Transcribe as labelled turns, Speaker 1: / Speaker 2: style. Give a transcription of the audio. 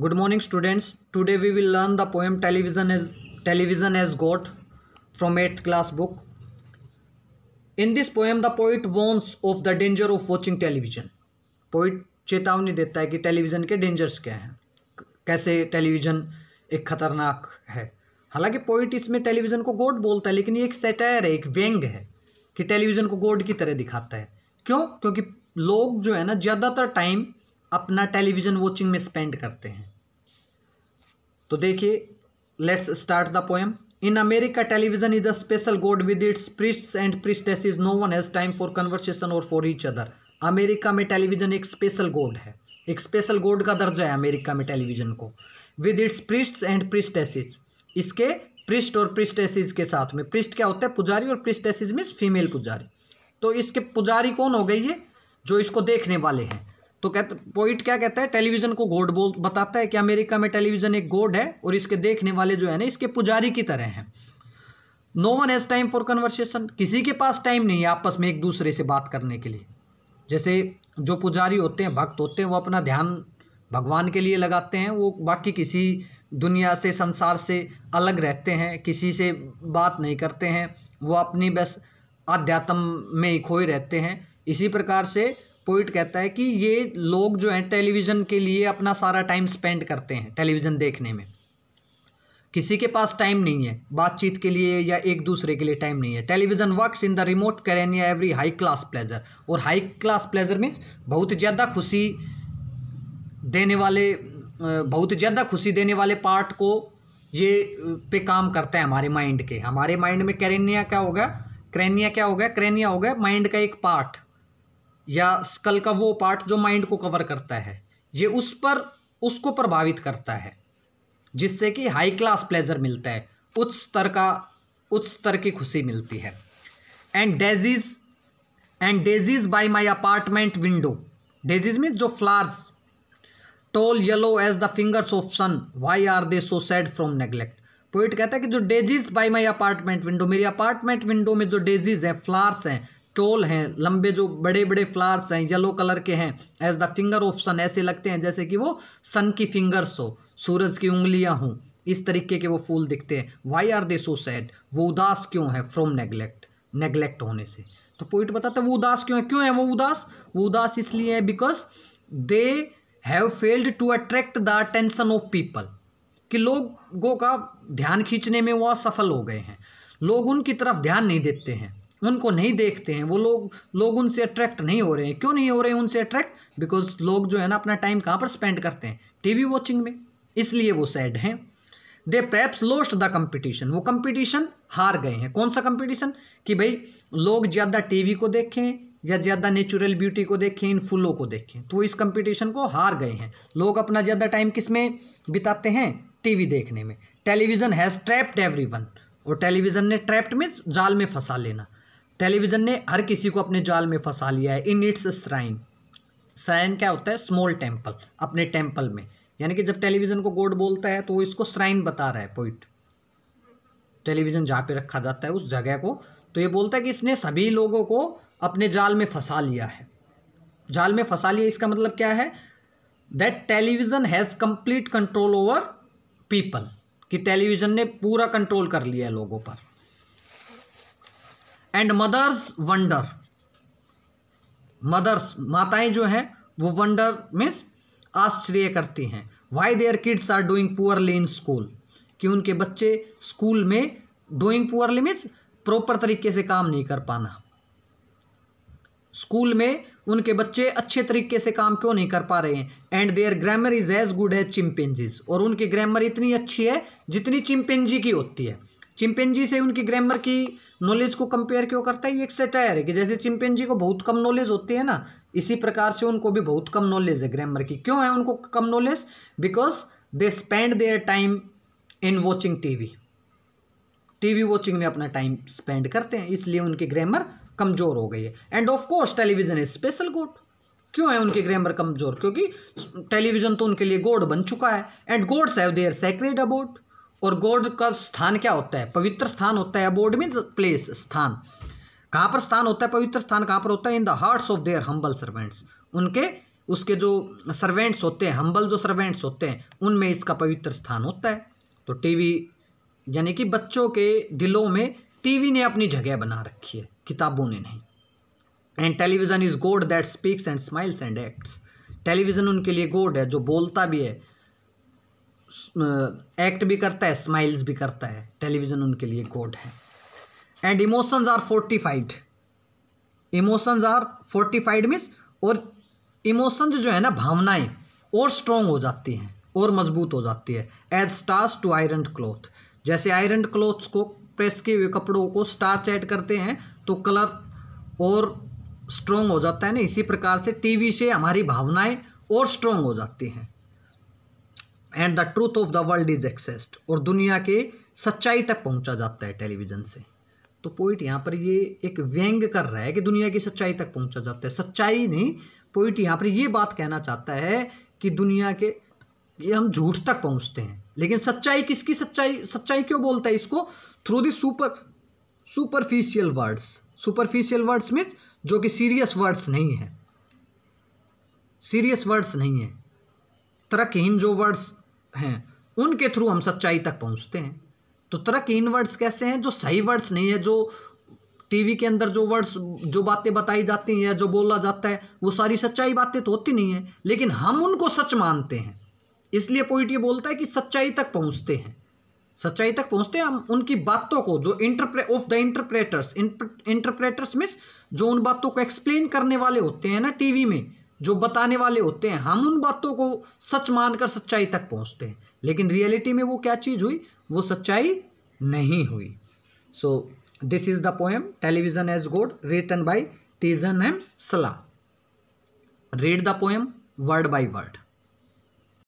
Speaker 1: good morning students today we will learn the poem television as television as got from eighth class book in this poem the poet warns of the danger of watching television poet चेतावनी देता है कि television के dangers क्या हैं कैसे television एक खतरनाक है हालांकि पोइट इसमें टेलीविजन को गोड बोलता है लेकिन ये एक सेटायर है एक व्यंग है कि टेलीविजन को गोड की तरह दिखाता है क्यों क्योंकि लोग जो है ना ज़्यादातर टाइम अपना टेलीविजन वॉचिंग में स्पेंड करते हैं तो देखिए let's start the poem in America television is a special god with its priests and priestess is no one has time for conversation or for each other America में television एक special god है एक special गोड का दर्जा है America में television को with its priests and priestesses इसके पृष्ठ और प्रिस्टेसिस के साथ में पृष्ठ क्या होता है पुजारी और प्रिस्टेसिस मीन्स फीमेल पुजारी तो इसके पुजारी कौन हो गई है जो इसको देखने वाले हैं तो कहते पॉइंट क्या कहता है टेलीविजन को गोड बोल बताता है कि अमेरिका में टेलीविजन एक गोड है और इसके देखने वाले जो है ना इसके पुजारी की तरह हैं no one has time for conversation किसी के पास टाइम नहीं है आपस में एक दूसरे से बात करने के लिए जैसे जो पुजारी होते हैं भक्त होते हैं वो अपना ध्यान भगवान के लिए लगाते हैं वो बाकी किसी दुनिया से संसार से अलग रहते हैं किसी से बात नहीं करते हैं वो अपनी बस अध्यात्म में ही खोए रहते हैं इसी प्रकार से पोइट कहता है कि ये लोग जो हैं टेलीविज़न के लिए अपना सारा टाइम स्पेंड करते हैं टेलीविज़न देखने में किसी के पास टाइम नहीं है बातचीत के लिए या एक दूसरे के लिए टाइम नहीं है television works in the remote कैरेनिया एवरी हाई क्लास प्लेजर और हाई क्लास प्लेजर मीन्स बहुत ज़्यादा खुशी देने वाले बहुत ज़्यादा खुशी देने वाले पार्ट को ये पे काम करता है हमारे माइंड के हमारे माइंड में कैरेनिया क्या होगा क्रेनिया क्या होगा क्रेनिया होगा माइंड का एक पार्ट या स्कल का वो पार्ट जो माइंड को कवर करता है ये उस पर उसको प्रभावित करता है जिससे कि हाई क्लास प्लेजर मिलता है उच्च स्तर का उच्च स्तर की खुशी मिलती है and daisies and daisies by my apartment window daisies means जो flowers tall yellow as the fingers of sun why are they so sad from neglect poet कहता है कि जो daisies by my apartment window मेरी apartment window में जो daisies हैं flowers हैं स्टोल हैं लंबे जो बड़े बड़े फ्लावर्स हैं येलो कलर के हैं as the finger of sun ऐसे लगते हैं जैसे कि वो सन की फिंगर्स हो सूरज की उंगलियां हों इस तरीके के वो फूल दिखते हैं why are they so sad वो उदास क्यों है फ्रॉम नेगलेक्ट नेगलेक्ट होने से तो पोइट बताता है वो उदास क्यों है क्यों है वो उदास वो उदास इसलिए है because they have failed to attract the attention of people कि लोगों का ध्यान खींचने में वो असफल हो गए हैं लोग उनकी तरफ ध्यान नहीं देते हैं उनको नहीं देखते हैं वो लोग लोग उनसे अट्रैक्ट नहीं हो रहे हैं क्यों नहीं हो रहे हैं उनसे अट्रैक्ट बिकॉज लोग जो है ना अपना टाइम कहाँ पर स्पेंड करते हैं टीवी वॉचिंग में इसलिए वो सैड हैं they perhaps lost the competition वो कंपटीशन हार गए हैं कौन सा कंपटीशन कि भाई लोग ज़्यादा टीवी को देखें या ज़्यादा नेचुरल ब्यूटी को देखें इन फूलों को देखें तो इस कंपटीशन को हार गए हैं लोग अपना ज़्यादा टाइम किस में बिताते हैं टीवी देखने में टेलीविज़न हैज़ ट्रैप्ड एवरीवन और टेलीविज़न ने ट्रैप्ड में जाल में फंसा लेना टेलीविज़न ने हर किसी को अपने जाल में फंसा लिया है इन इट्स श्राइन श्राइन क्या होता है स्मॉल टेम्पल अपने टेम्पल में यानी कि जब टेलीविज़न को गोड बोलता है तो वो इसको श्राइन बता रहा है पॉइंट टेलीविज़न जहाँ पे रखा जाता है उस जगह को तो ये बोलता है कि इसने सभी लोगों को अपने जाल में फंसा लिया है जाल में फंसा लिया इसका मतलब क्या है that television has complete control over people कि टेलीविज़न ने पूरा कंट्रोल कर लिया है लोगों पर एंड मदर्स वंडर मदर्स माताएं जो हैं वो वंडर मीन्स आश्चर्य करती हैं why their kids are doing poorly in school कि उनके बच्चे स्कूल में डूइंग पुअरली मीन्स प्रॉपर तरीके से काम नहीं कर पाना स्कूल में उनके बच्चे अच्छे तरीके से काम क्यों नहीं कर पा रहे हैं and their grammar is as good as chimpanzees और उनकी ग्रामर इतनी अच्छी है जितनी चिमपेंजी की होती है चिंपेंजी से उनकी ग्रामर की नॉलेज को कंपेयर क्यों करता है ये एक सेटायर है कि जैसे चिंपेंजी को बहुत कम नॉलेज होती है ना इसी प्रकार से उनको भी बहुत कम नॉलेज है ग्रामर की क्यों है उनको कम knowledge because they spend their time in watching TV TV watching में अपना टाइम स्पेंड करते हैं इसलिए उनकी ग्रामर कमज़ोर हो गई है and of course television is special good क्यों है उनकी ग्रामर कमज़ोर क्योंकि टेलीविज़न तो उनके लिए गोड बन चुका है and Gods have their sacred about और गॉड का स्थान क्या होता है पवित्र स्थान होता है बोर्ड मीन प्लेस स्थान कहाँ पर स्थान होता है पवित्र स्थान कहाँ पर होता है in the hearts of their humble servants उनके उसके जो सर्वेंट्स होते हैं हम्बल जो सर्वेंट्स होते हैं उनमें इसका पवित्र स्थान होता है तो टीवी यानी कि बच्चों के दिलों में टीवी ने अपनी जगह बना रखी है किताबों ने नहीं and television is God that speaks and smiles and acts television उनके लिए गोड है जो बोलता भी है एक्ट भी करता है स्माइल्स भी करता है टेलीविज़न उनके लिए गोड है and emotions are fortified emotions are fortified means और इमोशंस जो है ना भावनाएं और स्ट्रॉन्ग हो जाती हैं और मजबूत हो जाती है as starch to iron cloth जैसे आयरन क्लॉथ्स को प्रेस किए हुए कपड़ों को स्टार्च ऐड करते हैं तो कलर और स्ट्रॉन्ग हो जाता है ना इसी प्रकार से टीवी से हमारी भावनाएं और स्ट्रॉन्ग हो जाती हैं and the truth of the world is accessed और दुनिया के सच्चाई तक पहुंचा जाता है टेलीविज़न से तो पोइट यहाँ पर ये एक व्यंग कर रहा है कि दुनिया की सच्चाई तक पहुंचा जाता है सच्चाई नहीं पोइट यहाँ पर ये बात कहना चाहता है कि दुनिया के ये हम झूठ तक पहुंचते हैं लेकिन सच्चाई किसकी सच्चाई सच्चाई क्यों बोलता है इसको through the super superficial words superficial words means जो कि सीरियस वर्ड्स नहीं है सीरियस वर्ड्स नहीं है तरकहीन जो वर्ड्स हैं उनके थ्रू हम सच्चाई तक पहुंचते हैं तो इन वर्ड्स कैसे हैं जो सही वर्ड्स नहीं है जो टीवी के अंदर जो वर्ड्स जो बातें बताई जाती हैं या जो बोला जाता है वो सारी सच्चाई बातें तो होती नहीं है लेकिन हम उनको सच मानते हैं इसलिए पोइट ये बोलता है कि सच्चाई तक पहुँचते हैं सच्चाई तक पहुँचते हैं हम उनकी बातों को जो interpre of the interpreters interpreters means जो उन बातों को एक्सप्लेन करने वाले होते हैं ना टीवी में जो बताने वाले होते हैं हम उन बातों को सच मानकर सच्चाई तक पहुंचते हैं लेकिन रियलिटी में वो क्या चीज़ हुई वो सच्चाई नहीं हुई so this is the poem television as God written by Tijan M Sallah read the poem word by word